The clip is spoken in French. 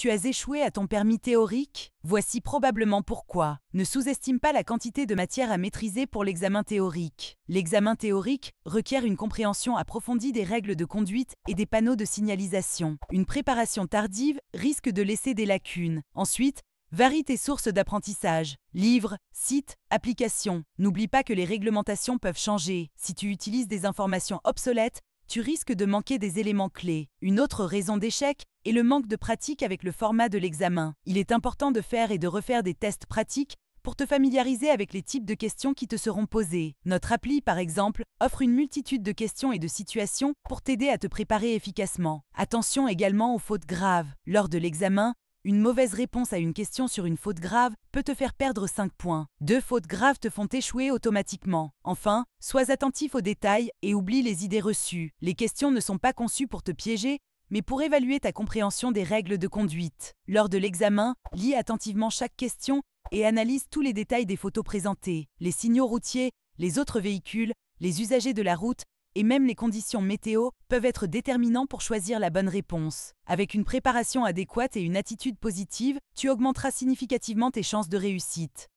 tu as échoué à ton permis théorique Voici probablement pourquoi. Ne sous-estime pas la quantité de matière à maîtriser pour l'examen théorique. L'examen théorique requiert une compréhension approfondie des règles de conduite et des panneaux de signalisation. Une préparation tardive risque de laisser des lacunes. Ensuite, Varie tes sources d'apprentissage, livres, sites, applications. N'oublie pas que les réglementations peuvent changer. Si tu utilises des informations obsolètes, tu risques de manquer des éléments clés. Une autre raison d'échec est le manque de pratique avec le format de l'examen. Il est important de faire et de refaire des tests pratiques pour te familiariser avec les types de questions qui te seront posées. Notre appli, par exemple, offre une multitude de questions et de situations pour t'aider à te préparer efficacement. Attention également aux fautes graves. Lors de l'examen, une mauvaise réponse à une question sur une faute grave peut te faire perdre 5 points. Deux fautes graves te font échouer automatiquement. Enfin, sois attentif aux détails et oublie les idées reçues. Les questions ne sont pas conçues pour te piéger, mais pour évaluer ta compréhension des règles de conduite. Lors de l'examen, lis attentivement chaque question et analyse tous les détails des photos présentées, les signaux routiers, les autres véhicules, les usagers de la route et même les conditions météo peuvent être déterminants pour choisir la bonne réponse. Avec une préparation adéquate et une attitude positive, tu augmenteras significativement tes chances de réussite.